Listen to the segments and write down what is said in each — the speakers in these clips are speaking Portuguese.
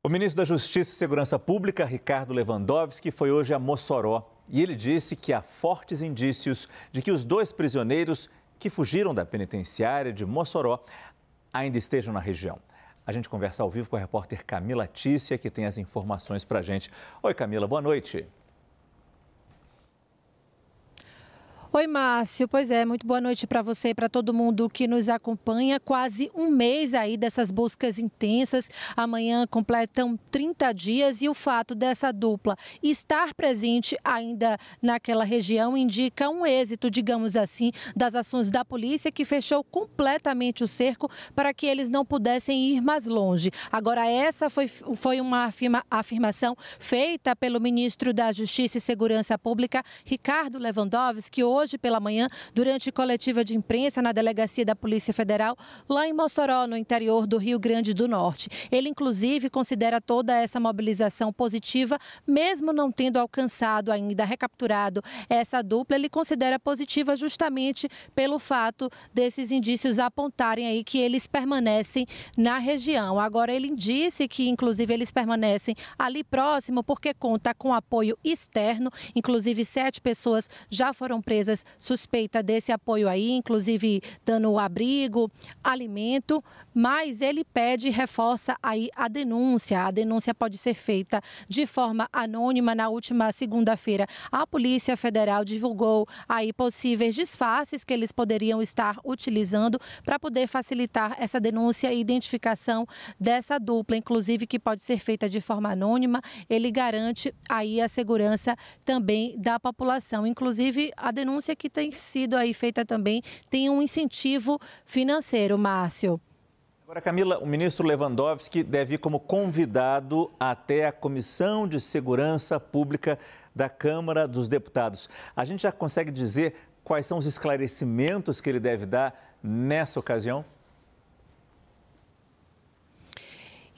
O ministro da Justiça e Segurança Pública, Ricardo Lewandowski, foi hoje a Mossoró e ele disse que há fortes indícios de que os dois prisioneiros que fugiram da penitenciária de Mossoró ainda estejam na região. A gente conversa ao vivo com a repórter Camila Tícia, que tem as informações para a gente. Oi, Camila, boa noite. Oi, Márcio. Pois é, muito boa noite para você e para todo mundo que nos acompanha. Quase um mês aí dessas buscas intensas. Amanhã completam 30 dias e o fato dessa dupla estar presente ainda naquela região indica um êxito, digamos assim, das ações da polícia que fechou completamente o cerco para que eles não pudessem ir mais longe. Agora, essa foi, foi uma afirma, afirmação feita pelo ministro da Justiça e Segurança Pública, Ricardo Lewandowski, que hoje hoje pela manhã, durante coletiva de imprensa na delegacia da Polícia Federal, lá em Mossoró, no interior do Rio Grande do Norte. Ele, inclusive, considera toda essa mobilização positiva, mesmo não tendo alcançado ainda, recapturado essa dupla, ele considera positiva justamente pelo fato desses indícios apontarem aí que eles permanecem na região. Agora, ele disse que, inclusive, eles permanecem ali próximo porque conta com apoio externo, inclusive sete pessoas já foram presas suspeita desse apoio aí, inclusive dando abrigo, alimento, mas ele pede, reforça aí a denúncia. A denúncia pode ser feita de forma anônima na última segunda-feira. A Polícia Federal divulgou aí possíveis disfarces que eles poderiam estar utilizando para poder facilitar essa denúncia e identificação dessa dupla, inclusive que pode ser feita de forma anônima. Ele garante aí a segurança também da população, inclusive a denúncia denúncia que tem sido aí feita também tem um incentivo financeiro, Márcio. Agora, Camila, o ministro Lewandowski deve ir como convidado até a Comissão de Segurança Pública da Câmara dos Deputados. A gente já consegue dizer quais são os esclarecimentos que ele deve dar nessa ocasião?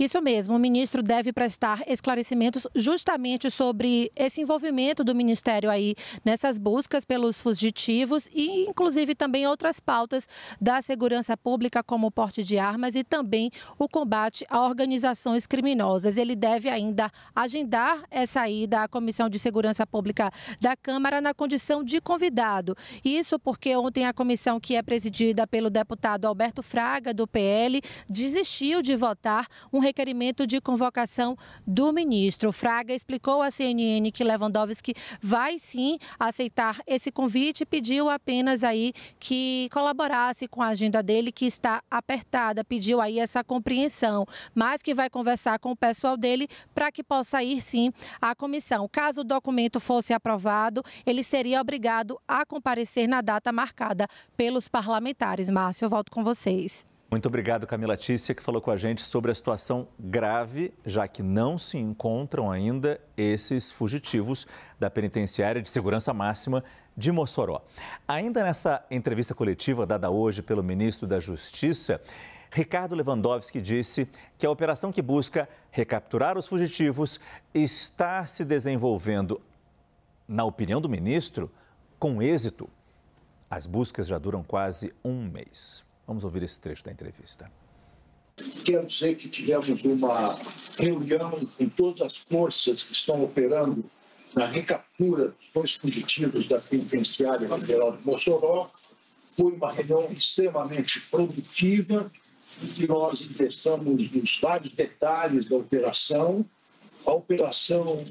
Isso mesmo, o ministro deve prestar esclarecimentos justamente sobre esse envolvimento do ministério aí nessas buscas pelos fugitivos e, inclusive, também outras pautas da segurança pública, como o porte de armas e também o combate a organizações criminosas. Ele deve ainda agendar essa ida à Comissão de Segurança Pública da Câmara na condição de convidado. Isso porque ontem a comissão, que é presidida pelo deputado Alberto Fraga, do PL, desistiu de votar um requerimento de convocação do ministro. Fraga explicou à CNN que Lewandowski vai sim aceitar esse convite e pediu apenas aí que colaborasse com a agenda dele, que está apertada. Pediu aí essa compreensão, mas que vai conversar com o pessoal dele para que possa ir sim à comissão. Caso o documento fosse aprovado, ele seria obrigado a comparecer na data marcada pelos parlamentares. Márcio, eu volto com vocês. Muito obrigado, Camila Tícia, que falou com a gente sobre a situação grave, já que não se encontram ainda esses fugitivos da penitenciária de segurança máxima de Mossoró. Ainda nessa entrevista coletiva dada hoje pelo ministro da Justiça, Ricardo Lewandowski disse que a operação que busca recapturar os fugitivos está se desenvolvendo, na opinião do ministro, com êxito. As buscas já duram quase um mês. Vamos ouvir esse trecho da entrevista. Quero dizer que tivemos uma reunião com todas as forças que estão operando na recaptura dos dois fugitivos da penitenciária federal de Mossoró. Foi uma reunião extremamente produtiva, em que nós investamos nos vários detalhes da operação. A operação,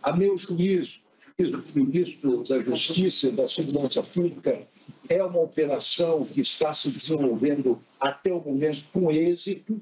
a meu juízo, juízo do ministro da Justiça e da Segurança Pública, é uma operação que está se desenvolvendo até o momento com êxito,